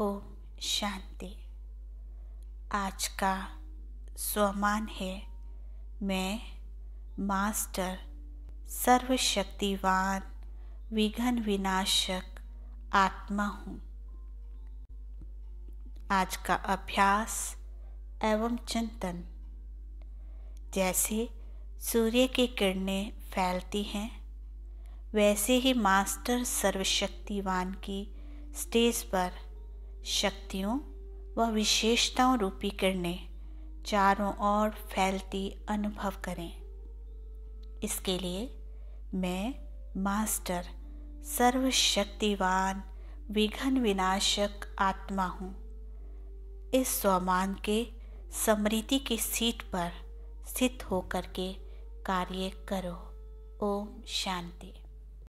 ओम शांति आज का स्वमान है मैं मास्टर सर्वशक्तिवान विघन विनाशक आत्मा हूँ आज का अभ्यास एवं चिंतन जैसे सूर्य की किरणें फैलती हैं वैसे ही मास्टर सर्वशक्तिवान की स्टेज पर शक्तियों व विशेषताओं रूपी किरणें चारों ओर फैलती अनुभव करें इसके लिए मैं मास्टर सर्वशक्तिवान विघन विनाशक आत्मा हूँ इस स्वमान के समृति की सीट पर स्थित होकर के कार्य करो ओम शांति